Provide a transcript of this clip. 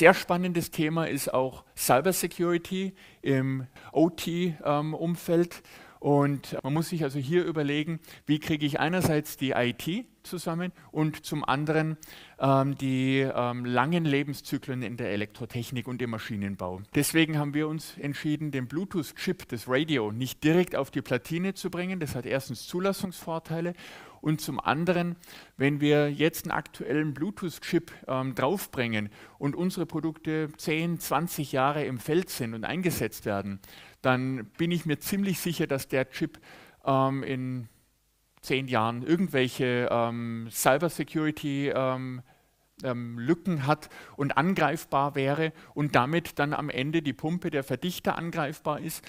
sehr spannendes Thema ist auch Cybersecurity im OT-Umfeld. Ähm, und äh, man muss sich also hier überlegen, wie kriege ich einerseits die IT zusammen und zum anderen ähm, die ähm, langen Lebenszyklen in der Elektrotechnik und im Maschinenbau. Deswegen haben wir uns entschieden, den Bluetooth-Chip des Radio nicht direkt auf die Platine zu bringen. Das hat erstens Zulassungsvorteile und zum anderen, wenn wir jetzt einen aktuellen Bluetooth-Chip ähm, draufbringen und unsere Produkte 10, 20 Jahre im Feld sind und eingesetzt werden, dann bin ich mir ziemlich sicher, dass der Chip ähm, in zehn Jahren irgendwelche ähm, Cybersecurity-Lücken ähm, ähm hat und angreifbar wäre und damit dann am Ende die Pumpe der Verdichter angreifbar ist.